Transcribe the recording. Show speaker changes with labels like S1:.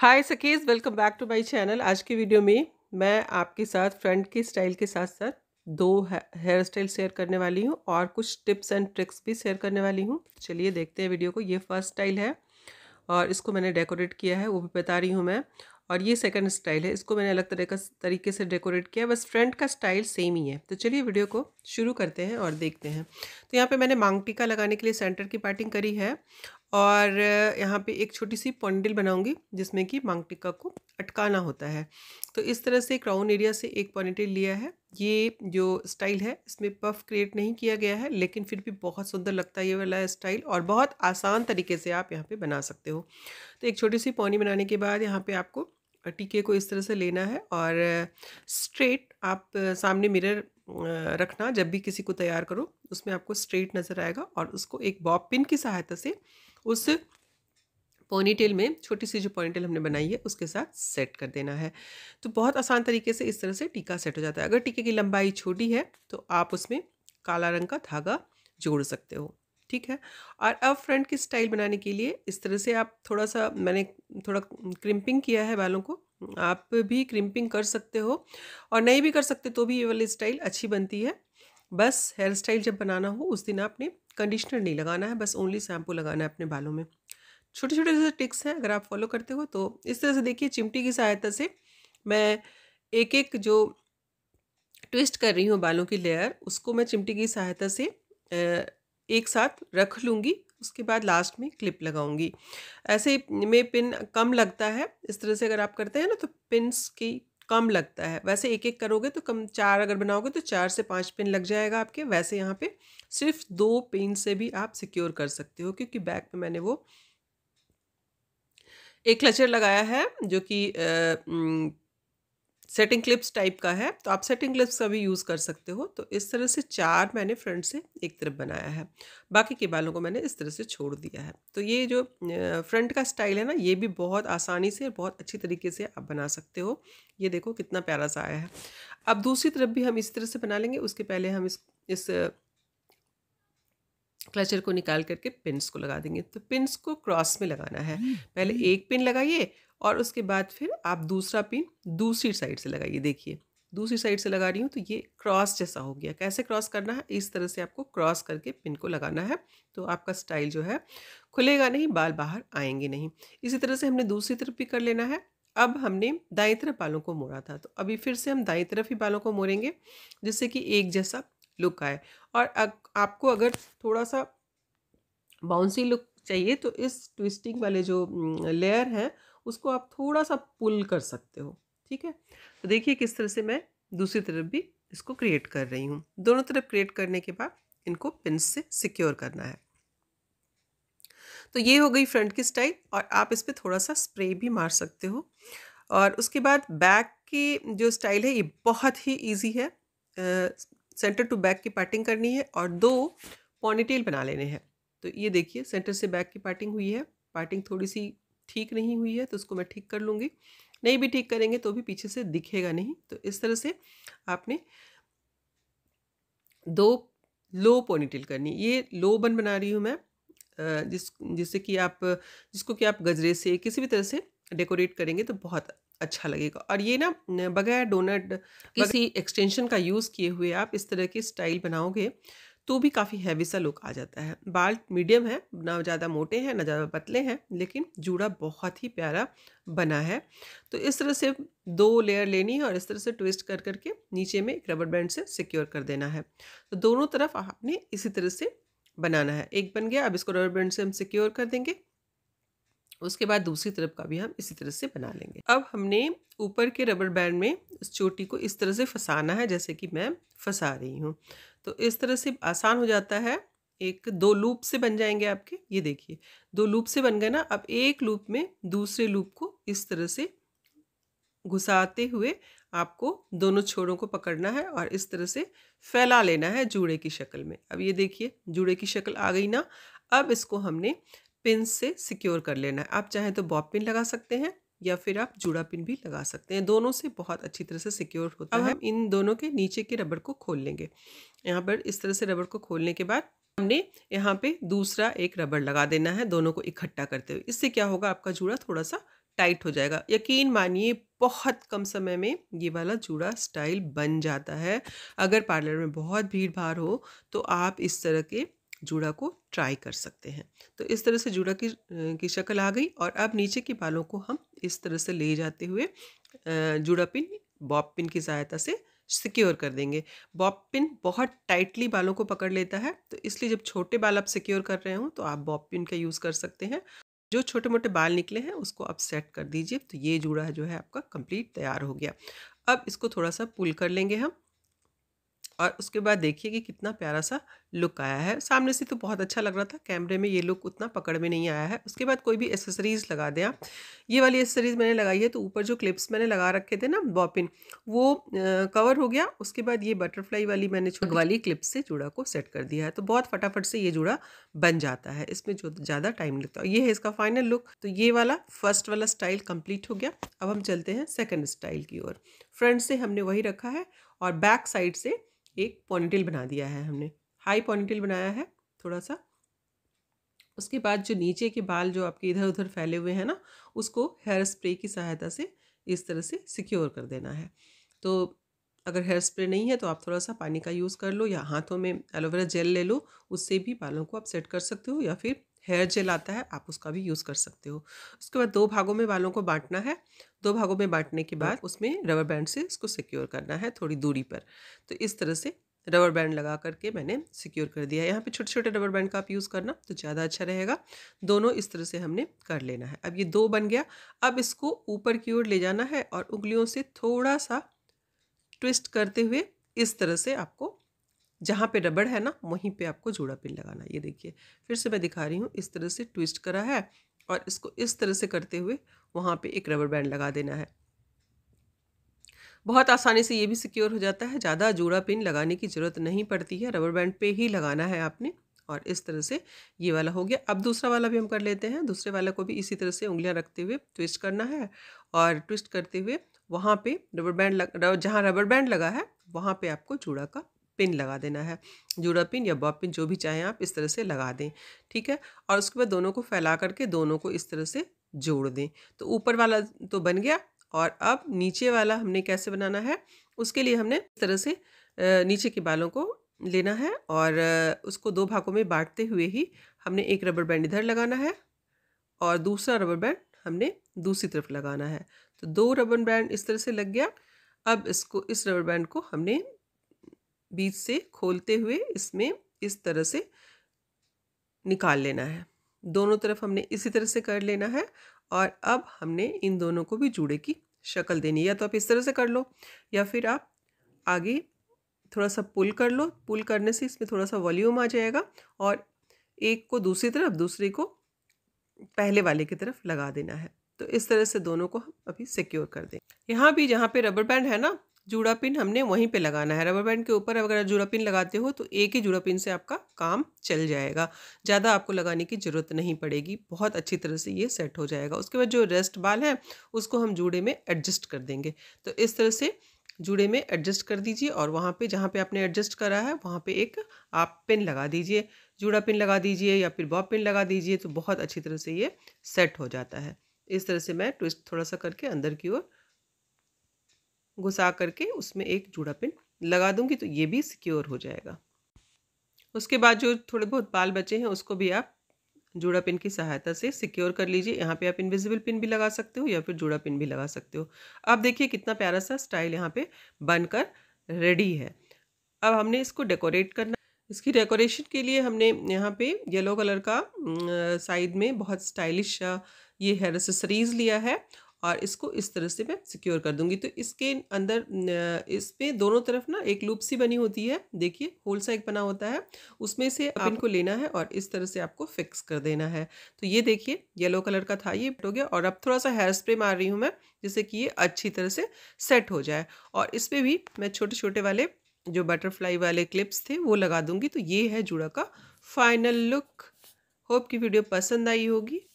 S1: हाय सकीज़ welcome back to my channel आज की वीडियो में मैं आपके साथ फ्रंट की स्टाइल के साथ साथ दो हेयर स्टाइल शेयर करने वाली हूँ और कुछ टिप्स एंड ट्रिक्स भी शेयर करने वाली हूँ चलिए देखते हैं वीडियो को ये फर्स्ट स्टाइल है और इसको मैंने डेकोरेट किया है वो भी बता रही हूँ मैं और ये सेकेंड स्टाइल है इसको मैंने अलग तरह का तरीके से डेकोरेट किया बस फ्रंट का स्टाइल सेम ही है तो चलिए वीडियो को शुरू करते हैं और देखते हैं तो यहाँ पे मैंने मांग टीका लगाने के लिए सेंटर की पार्टिंग करी है और यहाँ पे एक छोटी सी पंडिल बनाऊंगी जिसमें कि मांग टिक्का को अटकाना होता है तो इस तरह से क्राउन एरिया से एक पॉनिटेल लिया है ये जो स्टाइल है इसमें पफ क्रिएट नहीं किया गया है लेकिन फिर भी बहुत सुंदर लगता है ये वाला स्टाइल और बहुत आसान तरीके से आप यहाँ पे बना सकते हो तो एक छोटी सी पौनी बनाने के बाद यहाँ पे आपको टीके को इस तरह से लेना है और स्ट्रेट आप सामने मिरर रखना जब भी किसी को तैयार करो उसमें आपको स्ट्रेट नज़र आएगा और उसको एक बॉब पिन की सहायता से उस पोनीटेल में छोटी सी जो पोनीटेल हमने बनाई है उसके साथ सेट कर देना है तो बहुत आसान तरीके से इस तरह से टीका सेट हो जाता है अगर टीके की लंबाई छोटी है तो आप उसमें काला रंग का धागा जोड़ सकते हो ठीक है और अब फ्रंट की स्टाइल बनाने के लिए इस तरह से आप थोड़ा सा मैंने थोड़ा क्रिम्पिंग किया है बालों को आप भी क्रिम्पिंग कर सकते हो और नहीं भी कर सकते तो भी ये वाली स्टाइल अच्छी बनती है बस हेयर स्टाइल जब बनाना हो उस दिन आपने कंडीशनर नहीं लगाना है बस ओनली शैम्पू लगाना है अपने बालों में छोटे छोटे जैसे टिक्स हैं अगर आप फॉलो करते हो तो इस तरह से देखिए चिमटी की सहायता से मैं एक एक जो ट्विस्ट कर रही हूँ बालों की लेयर उसको मैं चिमटी की सहायता से एक साथ रख लूँगी उसके बाद लास्ट में क्लिप लगाऊंगी ऐसे में पिन कम लगता है इस तरह से अगर आप करते हैं ना तो पिन्स की कम लगता है वैसे एक एक करोगे तो कम चार अगर बनाओगे तो चार से पाँच पिन लग जाएगा आपके वैसे यहाँ पे सिर्फ दो पिन से भी आप सिक्योर कर सकते हो क्योंकि बैक पे मैंने वो एक क्लचर लगाया है जो कि सेटिंग क्लिप्स टाइप का है तो आप सेटिंग क्लिप्स का भी यूज़ कर सकते हो तो इस तरह से चार मैंने फ्रंट से एक तरफ बनाया है बाकी के बालों को मैंने इस तरह से छोड़ दिया है तो ये जो फ्रंट का स्टाइल है ना ये भी बहुत आसानी से बहुत अच्छी तरीके से आप बना सकते हो ये देखो कितना प्यारा सा आया है अब दूसरी तरफ भी हम इसी तरह से बना लेंगे उसके पहले हम इस इस क्लचर को निकाल करके पिन्स को लगा देंगे तो पिन्स को क्रॉस में लगाना है हम्म। पहले एक पिन लगाइए और उसके बाद फिर आप दूसरा पिन दूसरी साइड से लगाइए देखिए दूसरी साइड से लगा रही हूँ तो ये क्रॉस जैसा हो गया कैसे क्रॉस करना है इस तरह से आपको क्रॉस करके पिन को लगाना है तो आपका स्टाइल जो है खुलेगा नहीं बाल बाहर आएंगे नहीं इसी तरह से हमने दूसरी तरफ भी कर लेना है अब हमने दाएं तरफ बालों को मोड़ा था तो अभी फिर से हम दाएं तरफ ही बालों को मोड़ेंगे जिससे कि एक जैसा लुक आए और अग, आपको अगर थोड़ा सा बाउंसी लुक चाहिए तो इस ट्विस्टिंग वाले जो लेयर हैं उसको आप थोड़ा सा पुल कर सकते हो ठीक है तो देखिए किस तरह से मैं दूसरी तरफ भी इसको क्रिएट कर रही हूँ दोनों तरफ क्रिएट करने के बाद इनको पिन से सिक्योर करना है तो ये हो गई फ्रंट की स्टाइल और आप इस पर थोड़ा सा स्प्रे भी मार सकते हो और उसके बाद बैक की जो स्टाइल है ये बहुत ही ईजी है सेंटर टू बैक की पार्टिंग करनी है और दो पॉनीटेल बना लेने हैं तो ये देखिए सेंटर से बैक की पार्टिंग हुई है पार्टिंग थोड़ी सी ठीक नहीं हुई है तो उसको मैं ठीक कर लूँगी नहीं भी ठीक करेंगे तो भी पीछे से दिखेगा नहीं तो इस तरह से आपने दो लो पोनीटेल करनी ये लो बन बना रही हूँ मैं जिस जिससे कि आप जिसको कि आप गजरे से किसी भी तरह से डेकोरेट करेंगे तो बहुत अच्छा लगेगा और ये ना बगैर डोनट किसी एक्सटेंशन का यूज़ किए हुए आप इस तरह की स्टाइल बनाओगे तो भी काफ़ी हैवी सा लुक आ जाता है बाल मीडियम है ना ज़्यादा मोटे हैं ना ज़्यादा पतले हैं लेकिन जूड़ा बहुत ही प्यारा बना है तो इस तरह से दो लेयर लेनी है और इस तरह से ट्विस्ट कर करके नीचे में एक रबर बैंड से सिक्योर कर देना है तो दोनों तरफ आपने इसी तरह से बनाना है एक बन गया अब इसको रबर बैंड से हम सिक्योर कर देंगे उसके बाद दूसरी तरफ का भी हम इसी तरह से बना लेंगे अब हमने ऊपर के रबर बैंड में उस चोटी को इस तरह से फंसाना है जैसे कि मैं फंसा रही हूँ तो इस तरह से आसान हो जाता है एक दो लूप से बन जाएंगे आपके ये देखिए दो लूप से बन गए ना अब एक लूप में दूसरे लूप को इस तरह से घुसाते हुए आपको दोनों छोरों को पकड़ना है और इस तरह से फैला लेना है जूड़े की शक्ल में अब ये देखिए जूड़े की शक्ल आ गई ना अब इसको हमने पिन से सिक्योर कर लेना है आप चाहें तो बॉब पिन लगा सकते हैं या फिर आप जुड़ा पिन भी लगा सकते हैं दोनों से बहुत अच्छी तरह से सिक्योर होता है हम इन दोनों के नीचे के रबड़ को खोल लेंगे यहाँ पर इस तरह से रबड़ को खोलने के बाद हमने यहाँ पे दूसरा एक रबड़ लगा देना है दोनों को इकट्ठा करते हुए इससे क्या होगा आपका जूड़ा थोड़ा सा टाइट हो जाएगा यकीन मानिए बहुत कम समय में ये वाला जूड़ा स्टाइल बन जाता है अगर पार्लर में बहुत भीड़ भाड़ हो तो आप इस तरह के जूड़ा को ट्राई कर सकते हैं तो इस तरह से जूड़ा की की शक्ल आ गई और अब नीचे के बालों को हम इस तरह से ले जाते हुए जूड़ा पिन बॉब पिन की सहायता से सिक्योर कर देंगे बॉब पिन बहुत टाइटली बालों को पकड़ लेता है तो इसलिए जब छोटे बाल आप सिक्योर कर रहे हो तो आप बॉब पिन का यूज़ कर सकते हैं जो छोटे मोटे बाल निकले हैं उसको आप सेट कर दीजिए तो ये जूड़ा जो है आपका कंप्लीट तैयार हो गया अब इसको थोड़ा सा पुल कर लेंगे हम और उसके बाद देखिए कि कितना प्यारा सा लुक आया है सामने से तो बहुत अच्छा लग रहा था कैमरे में ये लुक उतना पकड़ में नहीं आया है उसके बाद कोई भी एसेसरीज़ लगा दें आप ये वाली एसेसरीज़ मैंने लगाई है तो ऊपर जो क्लिप्स मैंने लगा रखे थे ना बॉपिन वो आ, कवर हो गया उसके बाद ये बटरफ्लाई वाली मैंने छोटी अच्छा। वाली क्लिप्स से जूड़ा को सेट कर दिया है तो बहुत फटाफट से ये जूड़ा बन जाता है इसमें जो ज़्यादा टाइम लगता है ये है इसका फाइनल लुक तो ये वाला फर्स्ट वाला स्टाइल कम्प्लीट हो गया अब हम चलते हैं सेकेंड स्टाइल की ओर फ्रंट से हमने वही रखा है और बैक साइड से एक पॉनिटिल बना दिया है हमने हाई पॉनिटिल बनाया है थोड़ा सा उसके बाद जो नीचे के बाल जो आपके इधर उधर फैले हुए हैं ना उसको हेयर स्प्रे की सहायता से इस तरह से सिक्योर कर देना है तो अगर हेयर स्प्रे नहीं है तो आप थोड़ा सा पानी का यूज़ कर लो या हाथों में एलोवेरा जेल ले लो उससे भी बालों को आप सेट कर सकते हो या फिर हेयर जेल आता है आप उसका भी यूज़ कर सकते हो उसके बाद दो भागों में बालों को बांटना है दो भागों में बांटने के बाद उसमें रबर बैंड से इसको सिक्योर करना है थोड़ी दूरी पर तो इस तरह से रबर बैंड लगा करके मैंने सिक्योर कर दिया है यहाँ पे छोटे छोटे रबर बैंड का आप यूज़ करना तो ज़्यादा अच्छा रहेगा दोनों इस तरह से हमने कर लेना है अब ये दो बन गया अब इसको ऊपर की ओर ले जाना है और उंगलियों से थोड़ा सा ट्विस्ट करते हुए इस तरह से आपको जहाँ पे रबड़ है ना वहीं पे आपको जोड़ा पिन लगाना ये देखिए फिर से मैं दिखा रही हूँ इस तरह से ट्विस्ट करा है और इसको इस तरह से करते हुए वहाँ पे एक रबड़ बैंड लगा देना है बहुत आसानी से ये भी सिक्योर हो जाता है ज़्यादा जोड़ा पिन लगाने की ज़रूरत नहीं पड़ती है रबड़ बैंड पे ही लगाना है आपने और इस तरह से ये वाला हो गया अब दूसरा वाला भी हम कर लेते हैं दूसरे वाला को भी इसी तरह से उंगलियाँ रखते हुए ट्विस्ट करना है और ट्विस्ट करते हुए वहाँ पे रबड़ बैंड लग जहाँ रबड़ बैंड लगा है वहाँ पे आपको चूड़ा का पिन लगा देना है जुड़ा पिन या बॉब पिन जो भी चाहें आप इस तरह से लगा दें ठीक है और उसके बाद दोनों को फैला करके दोनों को इस तरह से जोड़ दें तो ऊपर वाला तो बन गया और अब नीचे वाला हमने कैसे बनाना है उसके लिए हमने इस तरह से नीचे के बालों को लेना है और उसको दो भागों में बांटते हुए ही हमने एक रबर बैंड इधर लगाना है और दूसरा रबर बैंड हमने दूसरी तरफ लगाना है तो दो रबर बैंड इस तरह से लग गया अब इसको इस रबर बैंड को हमने बीच से खोलते हुए इसमें इस तरह से निकाल लेना है दोनों तरफ हमने इसी तरह से कर लेना है और अब हमने इन दोनों को भी जूड़े की शक्ल देनी है या तो आप इस तरह से कर लो या फिर आप आगे थोड़ा सा पुल कर लो पुल करने से इसमें थोड़ा सा वॉल्यूम आ जाएगा और एक को दूसरी तरफ दूसरे को पहले वाले की तरफ लगा देना है तो इस तरह से दोनों को हम अभी सिक्योर कर दें यहाँ भी जहाँ पे रबर बैंड है ना जूड़ा पिन हमने वहीं पे लगाना है रबर बैंड के ऊपर अगर जूड़ा पिन लगाते हो तो एक ही जूड़ा पिन से आपका काम चल जाएगा ज़्यादा आपको लगाने की ज़रूरत नहीं पड़ेगी बहुत अच्छी तरह से ये सेट हो जाएगा उसके बाद जो रेस्ट बाल है उसको हम जूड़े में एडजस्ट कर देंगे तो इस तरह से जूड़े में एडजस्ट कर दीजिए और वहाँ पर जहाँ पर आपने एडजस्ट करा है वहाँ पर एक आप पिन लगा दीजिए जूड़ा पिन लगा दीजिए या फिर बॉब पिन लगा दीजिए तो बहुत अच्छी तरह से ये सेट हो जाता है इस तरह से मैं ट्विस्ट थोड़ा सा करके अंदर की ओर घुसा करके उसमें एक जूड़ा पिन लगा दूंगी तो ये भी सिक्योर हो जाएगा उसके बाद जो थोड़े बहुत बाल बचे हैं उसको भी आप जूड़ा पिन की सहायता से सिक्योर कर लीजिए यहाँ पे आप इनविजिबल पिन भी लगा सकते हो या फिर जूड़ा पिन भी लगा सकते हो अब देखिए कितना प्यारा सा स्टाइल यहाँ पे बनकर रेडी है अब हमने इसको डेकोरेट करना इसकी डेकोरेशन के लिए हमने यहाँ पे येलो कलर का साइड में बहुत स्टाइलिश ये हेयर एसेसरीज़ लिया है और इसको इस तरह से मैं सिक्योर कर दूंगी तो इसके अंदर इस दोनों तरफ ना एक लूप सी बनी होती है देखिए होल सा एक बना होता है उसमें से आप इनको लेना है और इस तरह से आपको फिक्स कर देना है तो ये देखिए येलो कलर का था ये हो गया और अब थोड़ा सा हेयर स्प्रे मार रही हूँ मैं जिससे कि ये अच्छी तरह से सेट हो जाए और इस पर भी मैं छोटे छोटे वाले जो बटरफ्लाई वाले क्लिप्स थे वो लगा दूंगी तो ये है जुड़ा का फाइनल लुक होप की वीडियो पसंद आई होगी